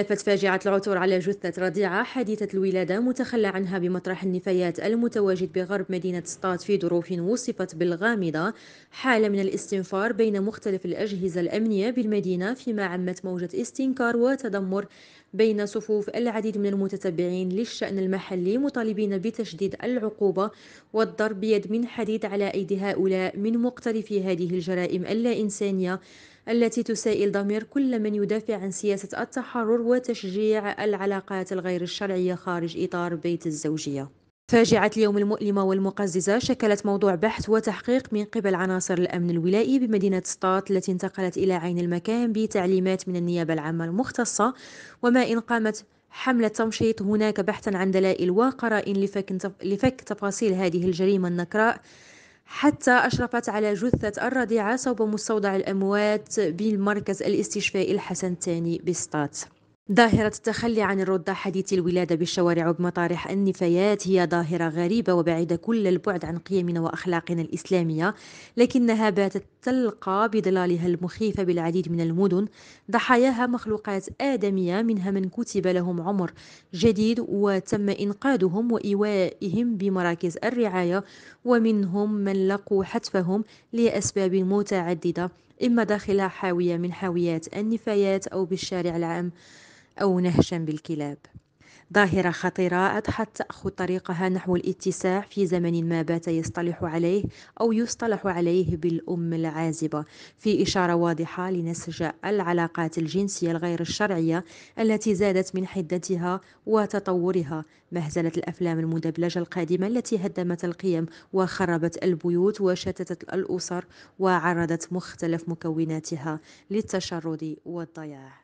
ألفت فاجعة العثور على جثة رضيعة حديثة الولادة متخلى عنها بمطرح النفايات المتواجد بغرب مدينة سطات في ظروف وصفت بالغامضة حالة من الاستنفار بين مختلف الأجهزة الأمنية بالمدينة فيما عمت موجة استنكار وتدمر بين صفوف العديد من المتتبعين للشأن المحلي مطالبين بتشديد العقوبة والضرب بيد من حديد على أيدي هؤلاء من مقترفي هذه الجرائم اللا إنسانية التي تسائل ضمير كل من يدافع عن سياسة التحرر وتشجيع العلاقات الغير الشرعية خارج إطار بيت الزوجية فاجعة اليوم المؤلمة والمقززة شكلت موضوع بحث وتحقيق من قبل عناصر الأمن الولائي بمدينة سطات التي انتقلت إلى عين المكان بتعليمات من النيابة العامة المختصة وما إن قامت حملة تمشيط هناك بحثا عن دلائل وقرائن لفك, لفك تفاصيل هذه الجريمة النكراء حتى أشرفت على جثة الرضيعة صوب مستودع الأموات بالمركز الاستشفائي الحسن الثاني بسطات ظاهرة التخلي عن الرضع حديث الولادة بالشوارع وبمطارح النفايات هي ظاهرة غريبة وبعيدة كل البعد عن قيمنا وأخلاقنا الإسلامية لكنها باتت تلقى بظلالها المخيفة بالعديد من المدن ضحاياها مخلوقات آدمية منها من كتب لهم عمر جديد وتم إنقاذهم وإيوائهم بمراكز الرعاية ومنهم من لقوا حتفهم لأسباب متعددة إما داخل حاوية من حاويات النفايات أو بالشارع العام أو نهشا بالكلاب ظاهرة خطيرة أضحت تأخذ طريقها نحو الاتساع في زمن ما بات يصطلح عليه أو يصطلح عليه بالأم العازبة في إشارة واضحة لنسج العلاقات الجنسية الغير الشرعية التي زادت من حدتها وتطورها مهزلة الأفلام المدبلجة القادمة التي هدمت القيم وخربت البيوت وشتتت الأسر وعرضت مختلف مكوناتها للتشرد والضياع